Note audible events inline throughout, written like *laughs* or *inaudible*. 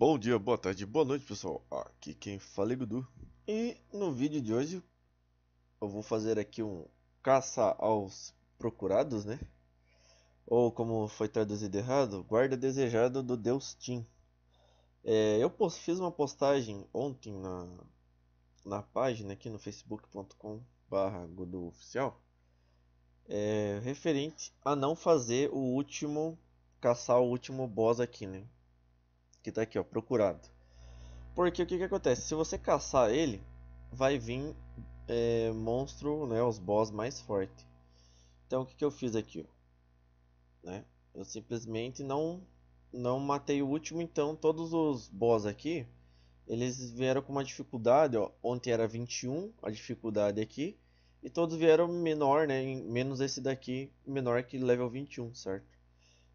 Bom dia, boa tarde, boa noite pessoal, aqui quem fala é Gudu E no vídeo de hoje eu vou fazer aqui um caça aos procurados, né? Ou como foi traduzido errado, guarda desejado do Deus Tim é, Eu fiz uma postagem ontem na, na página aqui no facebook.com barra Oficial é, Referente a não fazer o último, caçar o último boss aqui, né? que tá aqui, ó, procurado. Porque o que, que acontece? Se você caçar ele, vai vir é, monstro, né, os boss mais fortes. Então o que, que eu fiz aqui? Ó? Né? Eu simplesmente não, não matei o último, então todos os boss aqui, eles vieram com uma dificuldade, ó. ontem era 21 a dificuldade aqui, e todos vieram menor, né, menos esse daqui, menor que level 21, certo?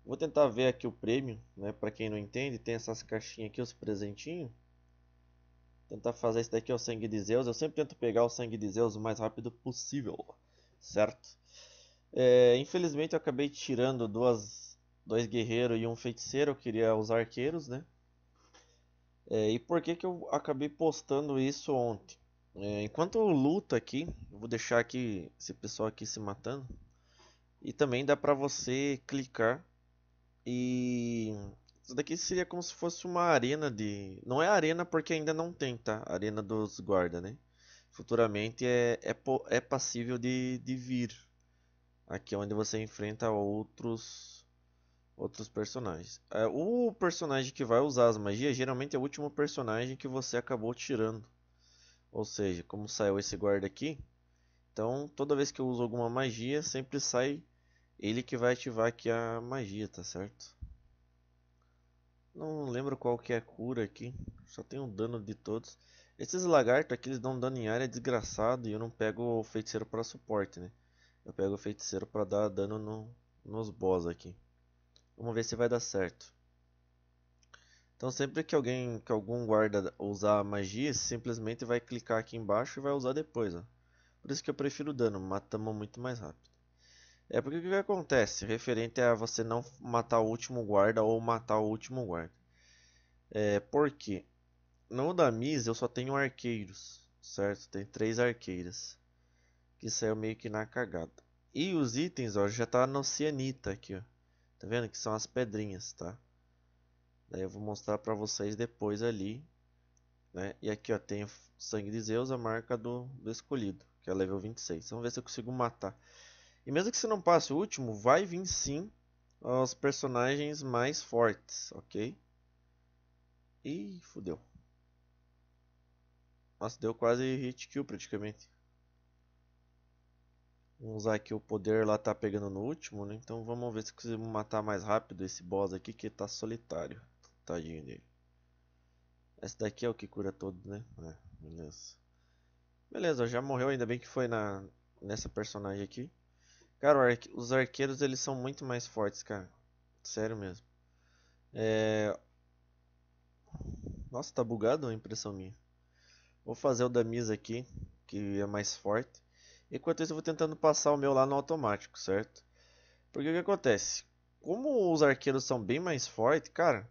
Vou tentar ver aqui o prêmio, né? Para quem não entende, tem essas caixinhas aqui, os presentinhos. Tentar fazer isso daqui ao sangue de Zeus. Eu sempre tento pegar o sangue de Zeus o mais rápido possível, certo? É, infelizmente eu acabei tirando duas, dois guerreiros e um feiticeiro. Eu queria os arqueiros, né? É, e por que que eu acabei postando isso ontem? É, enquanto eu luto aqui, eu vou deixar aqui esse pessoal aqui se matando. E também dá para você clicar e isso daqui seria como se fosse uma arena de. Não é arena porque ainda não tem, tá? Arena dos guarda, né? Futuramente é, é, é passível de, de vir. Aqui é onde você enfrenta outros outros personagens. É, o personagem que vai usar as magias geralmente é o último personagem que você acabou tirando. Ou seja, como saiu esse guarda aqui, então toda vez que eu uso alguma magia, sempre sai ele que vai ativar aqui a magia, tá certo? Não lembro qual que é a cura aqui. Só tem um dano de todos. Esses lagartos aqui eles dão um dano em área desgraçado. E eu não pego o feiticeiro para suporte, né? Eu pego o feiticeiro para dar dano no, nos boss aqui. Vamos ver se vai dar certo. Então sempre que alguém, que algum guarda usar magia, simplesmente vai clicar aqui embaixo e vai usar depois, ó. Por isso que eu prefiro dano, matamos muito mais rápido. É porque o que acontece referente a você não matar o último guarda ou matar o último guarda. É porque no da Miss eu só tenho arqueiros, certo? Tem três arqueiras que saiu meio que na cagada. E os itens, ó, já tá no cianita aqui, ó. Tá vendo que são as pedrinhas, tá? Daí eu vou mostrar para vocês depois ali, né? E aqui, ó, tem o sangue de Zeus, a marca do, do escolhido, que é level 26. Vamos ver se eu consigo matar. E mesmo que você não passe o último, vai vir sim os personagens mais fortes, ok? Ih, fodeu. Nossa, deu quase hit kill praticamente. Vamos usar aqui o poder lá tá pegando no último, né? Então vamos ver se conseguimos matar mais rápido esse boss aqui que tá solitário. Tadinho dele. Esse daqui é o que cura todo, né? É, beleza. Beleza, já morreu, ainda bem que foi na, nessa personagem aqui. Cara, arque... os arqueiros eles são muito mais fortes, cara. Sério mesmo. É... Nossa, tá bugado a impressão minha. Vou fazer o da Misa aqui, que é mais forte. Enquanto isso eu vou tentando passar o meu lá no automático, certo? Porque o que acontece? Como os arqueiros são bem mais fortes, cara,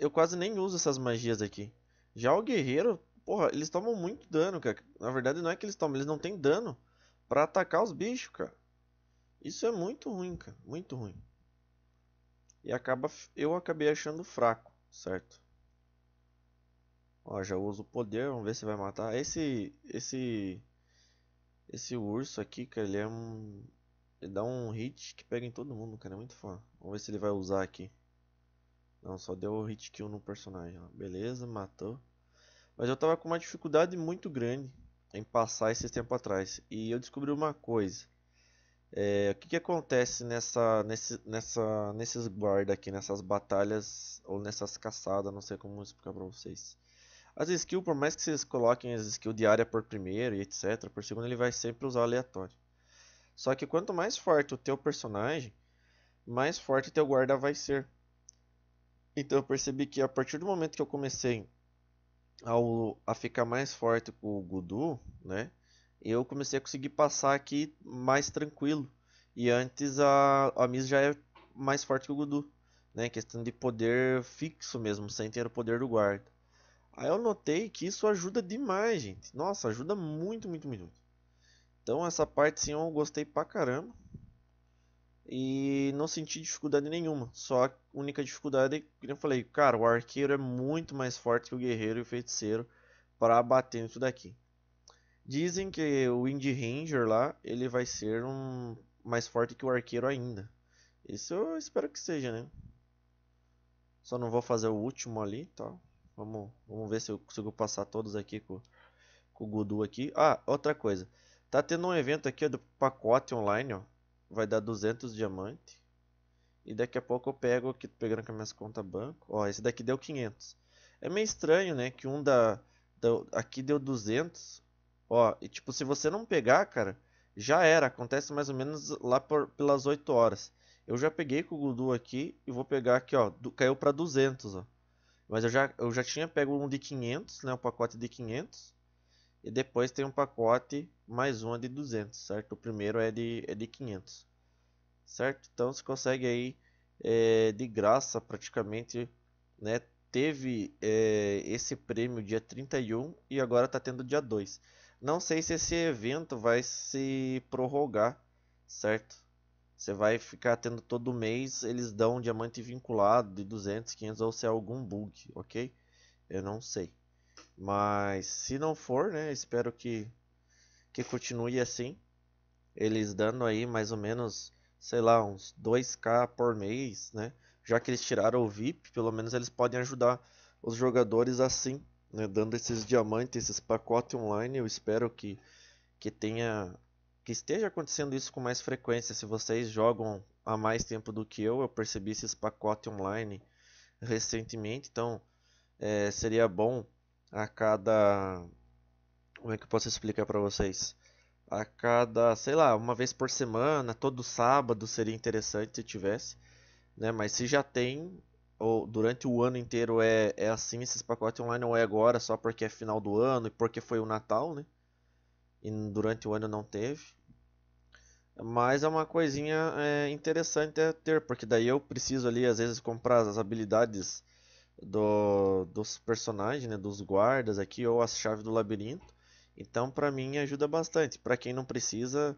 eu quase nem uso essas magias aqui. Já o guerreiro, porra, eles tomam muito dano, cara. Na verdade não é que eles tomam, eles não têm dano para atacar os bichos, cara. Isso é muito ruim, cara, muito ruim. E acaba eu acabei achando fraco, certo? Ó, já uso o poder, vamos ver se vai matar. Esse esse esse urso aqui, cara, ele é um ele dá um hit que pega em todo mundo, cara, é muito foda. Vamos ver se ele vai usar aqui. Não, só deu o hit kill no personagem, ó. Beleza, matou. Mas eu tava com uma dificuldade muito grande em passar esse tempo atrás. E eu descobri uma coisa. É, o que, que acontece nessa, nesse, nessa, nesses guarda aqui, nessas batalhas ou nessas caçadas, não sei como explicar pra vocês. As skills, por mais que vocês coloquem as skills de área por primeiro e etc, por segundo, ele vai sempre usar aleatório. Só que quanto mais forte o teu personagem, mais forte o teu guarda vai ser. Então eu percebi que a partir do momento que eu comecei ao, a ficar mais forte com o Gudu, né? eu comecei a conseguir passar aqui mais tranquilo. E antes a, a Miss já é mais forte que o Gudu, né? Questão de poder fixo mesmo, sem ter o poder do guarda. Aí eu notei que isso ajuda demais, gente. Nossa, ajuda muito, muito, muito. Então essa parte sim eu gostei pra caramba. E não senti dificuldade nenhuma. Só a única dificuldade, que é, eu falei, cara, o arqueiro é muito mais forte que o guerreiro e o feiticeiro para bater nisso daqui. Dizem que o Wind Ranger lá, ele vai ser um mais forte que o arqueiro ainda. Isso eu espero que seja, né? Só não vou fazer o último ali, tá? Vamos, vamos ver se eu consigo passar todos aqui com, com o Gudu aqui. Ah, outra coisa. Tá tendo um evento aqui do pacote online, ó. Vai dar 200 diamantes. E daqui a pouco eu pego aqui, pegando com as minhas contas banco. Ó, esse daqui deu 500. É meio estranho, né? Que um da, da aqui deu 200 Ó, e tipo, se você não pegar, cara, já era. Acontece mais ou menos lá por, pelas 8 horas. Eu já peguei com o Gudu aqui e vou pegar aqui, ó. Do, caiu para 200, ó. Mas eu já, eu já tinha pego um de 500, né? Um pacote de 500. E depois tem um pacote mais uma de 200, certo? O primeiro é de, é de 500. Certo? Então você consegue aí é, de graça praticamente, né? Teve é, esse prêmio dia 31 e agora tá tendo dia 2. Não sei se esse evento vai se prorrogar, certo? Você vai ficar tendo todo mês, eles dão um diamante vinculado de 200, 500 ou se é algum bug, ok? Eu não sei. Mas se não for, né, espero que, que continue assim. Eles dando aí mais ou menos, sei lá, uns 2k por mês, né? Já que eles tiraram o VIP, pelo menos eles podem ajudar os jogadores assim né, dando esses diamantes, esses pacotes online. Eu espero que, que tenha que esteja acontecendo isso com mais frequência. Se vocês jogam há mais tempo do que eu, eu percebi esses pacotes online recentemente, então é, seria bom a cada como é que eu posso explicar para vocês? A cada, sei lá, uma vez por semana, todo sábado seria interessante se tivesse, né? Mas se já tem, ou durante o ano inteiro é, é assim esses pacotes online ou é agora só porque é final do ano e porque foi o Natal, né? E durante o ano não teve. Mas é uma coisinha é, interessante a ter, porque daí eu preciso ali às vezes comprar as habilidades do, dos personagens, né, dos guardas aqui ou as chaves do labirinto. Então para mim ajuda bastante. Para quem não precisa,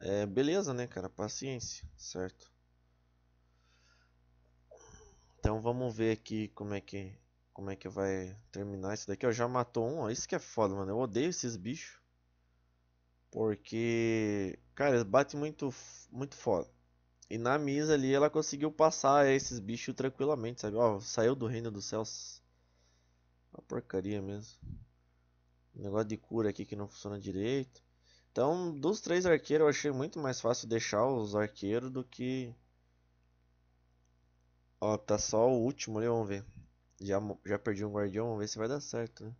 é, beleza, né, cara? Paciência, certo? Então vamos ver aqui como é que como é que vai terminar isso daqui. Eu já matou um, ó. Isso que é foda, mano. Eu odeio esses bichos. Porque, cara, bate muito, muito foda. E na Misa ali ela conseguiu passar esses bichos tranquilamente, sabe? Ó, saiu do reino dos céus. Uma porcaria mesmo. negócio de cura aqui que não funciona direito. Então, dos três arqueiros, eu achei muito mais fácil deixar os arqueiros do que Ó, tá só o último ali, vamos ver. Já, já perdi um guardião, vamos ver se vai dar certo, né?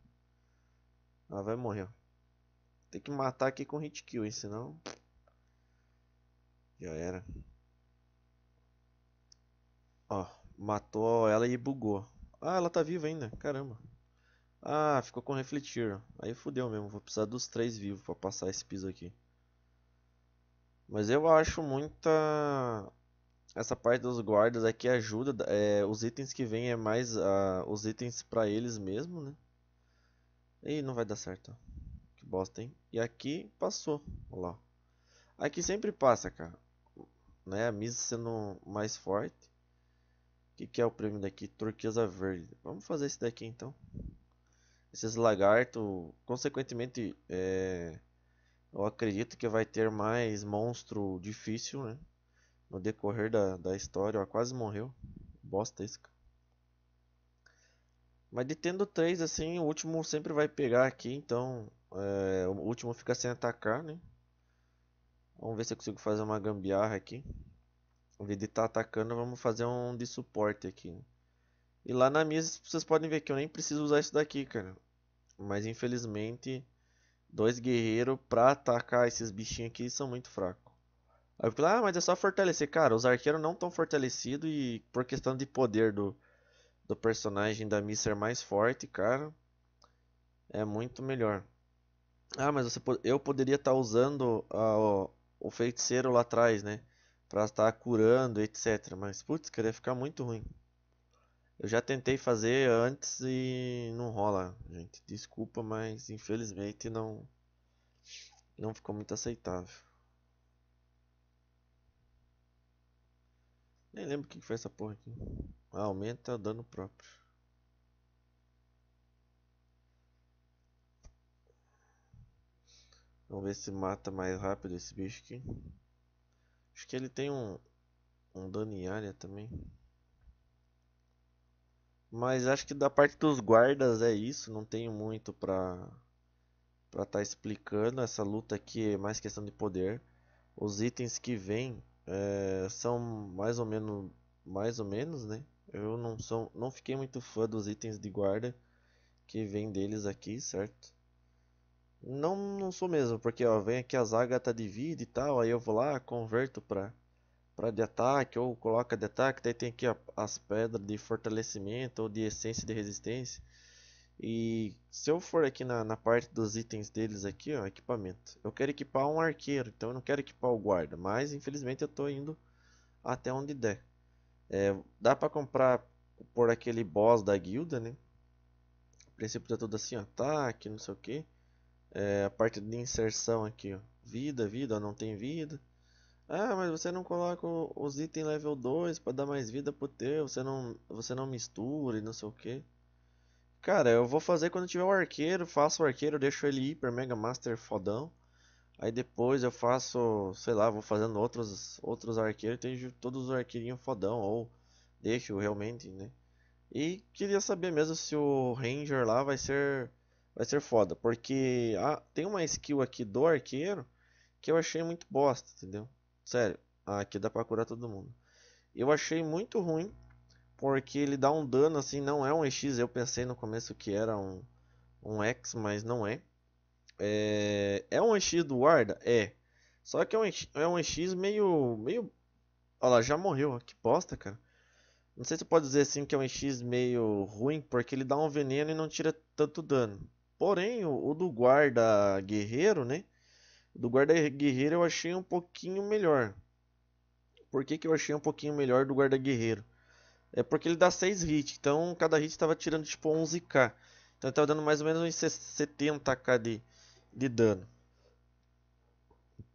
Ela vai morrer, ó. Tem que matar aqui com hit kill, hein, senão... Já era. Ó, matou ela e bugou. Ah, ela tá viva ainda, caramba. Ah, ficou com refletir. Aí fudeu mesmo, vou precisar dos três vivos pra passar esse piso aqui. Mas eu acho muita essa parte dos guardas aqui é ajuda. É, os itens que vem é mais uh, os itens para eles mesmo, né? E não vai dar certo. Que bosta, hein? E aqui passou. Olha lá. Aqui sempre passa, cara. Né? A misa sendo mais forte. O que, que é o prêmio daqui? Turquesa verde. Vamos fazer esse daqui então. Esses lagartos, consequentemente, é... eu acredito que vai ter mais monstro difícil, né? no decorrer da, da história. Ó, quase morreu. Bosta isso. Mas detendo três, assim, o último sempre vai pegar aqui, então é, o último fica sem atacar, né? Vamos ver se eu consigo fazer uma gambiarra aqui. Em vez de estar tá atacando, vamos fazer um de suporte aqui. Né? E lá na mesa vocês podem ver que eu nem preciso usar isso daqui, cara. Mas infelizmente, dois guerreiros pra atacar esses bichinhos aqui são muito fracos. Aí eu falei, ah, mas é só fortalecer. Cara, os arqueiros não estão fortalecidos e por questão de poder do, do personagem da Mister mais forte, cara, é muito melhor. Ah, mas você, eu poderia estar tá usando a, o, o, feiticeiro lá atrás, né? Pra estar tá curando, etc. Mas, putz, queria ficar muito ruim. Eu já tentei fazer antes e não rola, gente. Desculpa, mas infelizmente não, não ficou muito aceitável. Nem lembro o que foi essa porra aqui. Aumenta o dano próprio. Vamos ver se mata mais rápido esse bicho aqui. Acho que ele tem um, um dano em área também. Mas acho que da parte dos guardas é isso. Não tenho muito pra estar tá explicando. Essa luta aqui é mais questão de poder. Os itens que vêm é, são mais ou menos, mais ou menos, né? Eu não sou, não fiquei muito fã dos itens de guarda que vem deles aqui, certo? Não, não sou mesmo, porque ó, vem aqui as ágata tá de vida e tal, aí eu vou lá, converto pra, para de ataque, ou coloca de ataque, daí tem aqui ó, as pedras de fortalecimento ou de essência de resistência. E se eu for aqui na, na parte dos itens deles aqui, ó, equipamento. Eu quero equipar um arqueiro, então eu não quero equipar o guarda, mas infelizmente eu estou indo até onde der. É, dá para comprar por aquele boss da guilda, né? O princípio tá tudo assim, ó, ataque, não sei o que. É, a parte de inserção aqui, ó, vida, vida, ó, não tem vida. Ah, mas você não coloca os itens level 2 para dar mais vida pro teu, você não, você não mistura e não sei o que. Cara, eu vou fazer quando tiver o arqueiro, faço o arqueiro, deixo ele hiper mega master fodão. Aí depois eu faço, sei lá, vou fazendo outros outros arqueiros, tenho todos os arqueirinhos fodão ou deixo realmente, né? E queria saber mesmo se o ranger lá vai ser vai ser foda, porque ah, tem uma skill aqui do arqueiro que eu achei muito bosta, entendeu? Sério, aqui dá pra curar todo mundo. Eu achei muito ruim porque ele dá um dano assim, não é um EX, eu pensei no começo que era um, um X, mas não é. É, é um EX do guarda? É. Só que é um, EX, é um EX meio. meio. Olha lá, já morreu. Que bosta, cara. Não sei se pode dizer assim que é um EX meio ruim, porque ele dá um veneno e não tira tanto dano. Porém, o, o do guarda guerreiro, né? O do guarda guerreiro eu achei um pouquinho melhor. Por que, que eu achei um pouquinho melhor do guarda guerreiro? É porque ele dá 6 hits, então cada hit estava tirando tipo 11k. Então estava dando mais ou menos uns 70k de, de dano.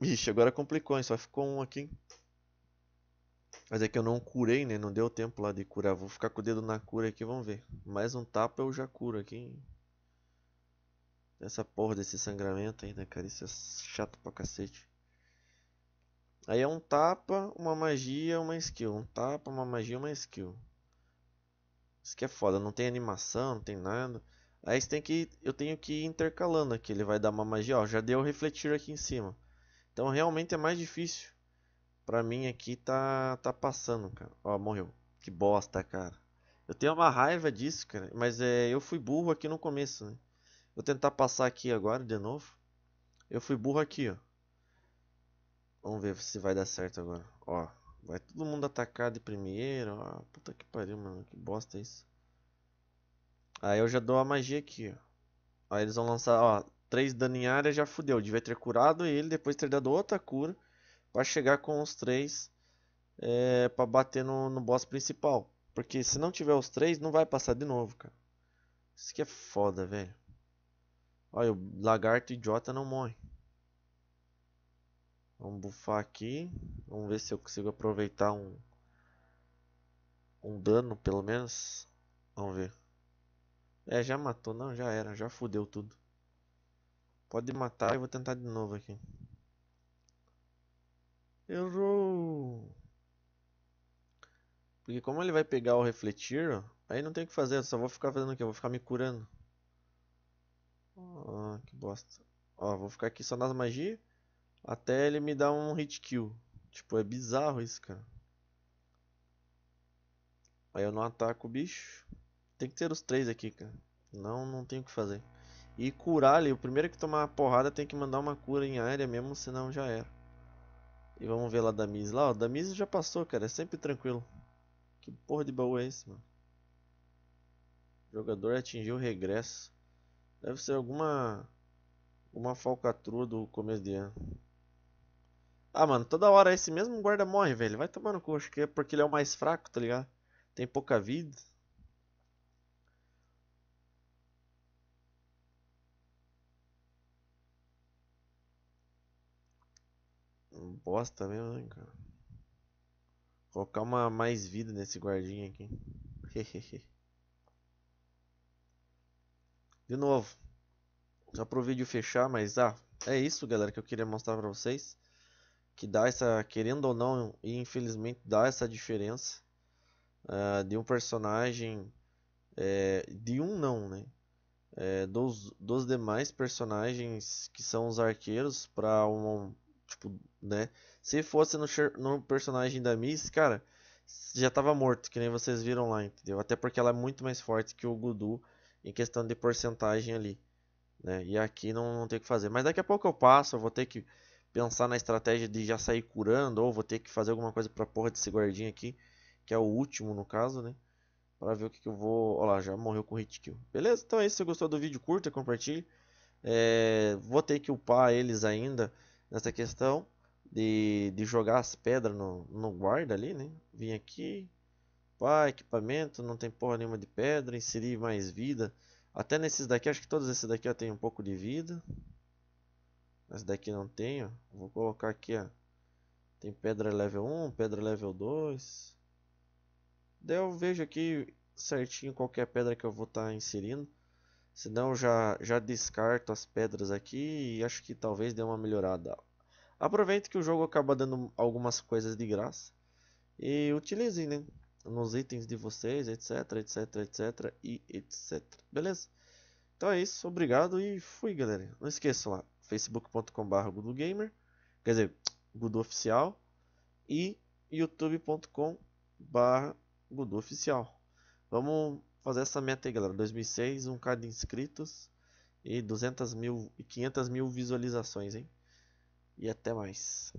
Ixi, agora complicou, hein? só ficou um aqui. Mas é que eu não curei, né? Não deu tempo lá de curar. Vou ficar com o dedo na cura aqui, vamos ver. Mais um tapa eu já curo aqui. Essa porra desse sangramento aí, né, cara? Isso é chato pra cacete. Aí é um tapa, uma magia, uma skill. Um tapa, uma magia, uma skill. Isso que é foda, não tem animação, não tem nada. Aí você tem que, eu tenho que ir intercalando aqui, ele vai dar uma magia, ó, já deu refletir aqui em cima. Então realmente é mais difícil. Pra mim aqui tá, tá passando, cara. Ó, morreu. Que bosta, cara. Eu tenho uma raiva disso, cara, mas é, eu fui burro aqui no começo, né? Vou tentar passar aqui agora de novo. Eu fui burro aqui, ó. Vamos ver se vai dar certo agora. Ó, Vai todo mundo atacar de primeira, Ah, puta que pariu, mano. Que bosta é isso. Aí eu já dou a magia aqui, ó. Aí eles vão lançar, ó. 3 dano em área já fudeu. Devia ter curado ele, depois ter dado outra cura. para chegar com os 3 é, para bater no, no boss principal. Porque se não tiver os 3, não vai passar de novo, cara. Isso que é foda, velho. Olha, o lagarto idiota não morre. Vamos bufar aqui. Vamos ver se eu consigo aproveitar um, um dano, pelo menos. Vamos ver. É, já matou. Não, já era. Já fudeu tudo. Pode matar. Eu vou tentar de novo aqui. Errou! Porque como ele vai pegar o refletir, ó, aí não tem o que fazer. Eu só vou ficar fazendo o que? Eu vou ficar me curando. Ah, que bosta. Ó, vou ficar aqui só nas magias. Até ele me dar um hit kill. Tipo, é bizarro isso, cara. Aí eu não ataco o bicho. Tem que ter os três aqui, cara. Não, não tem o que fazer. E curar ali. O primeiro que tomar a porrada tem que mandar uma cura em área mesmo, senão já era. E vamos ver lá da Miz. Lá, ó, da Miz já passou, cara. É sempre tranquilo. Que porra de baú é esse, mano? O jogador atingiu o regresso. Deve ser alguma... Uma falcatrua do começo de ano. Ah, mano, toda hora esse mesmo guarda morre, velho. Vai tomando cu, acho que é porque ele é o mais fraco, tá ligado? Tem pouca vida. Bosta mesmo, hein, cara? Colocar uma mais vida nesse guardinha aqui. *laughs* De novo. Só pro vídeo fechar, mas ah, é isso, galera, que eu queria mostrar pra vocês que dá essa, querendo ou não, e infelizmente dá essa diferença uh, de um personagem, é, de um não, né? É, dos, dos demais personagens que são os arqueiros para um, tipo, né? Se fosse no, no personagem da Miss, cara, já tava morto, que nem vocês viram lá, entendeu? Até porque ela é muito mais forte que o Gudu em questão de porcentagem ali, né? E aqui não, não tem o que fazer. Mas daqui a pouco eu passo, eu vou ter que pensar na estratégia de já sair curando, ou vou ter que fazer alguma coisa pra porra desse guardinha aqui, que é o último no caso, né? Pra ver o que, que eu vou... Olha lá, já morreu com hit kill. Beleza? Então é isso. Se você gostou do vídeo, curta, compartilhe. É... Vou ter que upar eles ainda nessa questão de, de jogar as pedras no, no guarda ali, né? Vim aqui, pá, equipamento, não tem porra nenhuma de pedra, inserir mais vida. Até nesses daqui, acho que todos esses daqui ó, tem um pouco de vida. Essa daqui não tenho. Vou colocar aqui, ó. Tem pedra level 1, pedra level 2. Daí eu vejo aqui certinho qualquer é pedra que eu vou estar tá inserindo. Senão já, já descarto as pedras aqui e acho que talvez dê uma melhorada. Aproveite que o jogo acaba dando algumas coisas de graça. E utilizem, né? Nos itens de vocês, etc, etc, etc e etc. Beleza? Então é isso, obrigado e fui, galera. Não esqueçam lá facebook.com.br gudogamer, quer dizer, gudo oficial e youtube.com.br gudo oficial. Vamos fazer essa meta aí, galera. 2006, um de inscritos e 200 mil e 500 mil visualizações, hein? E até mais.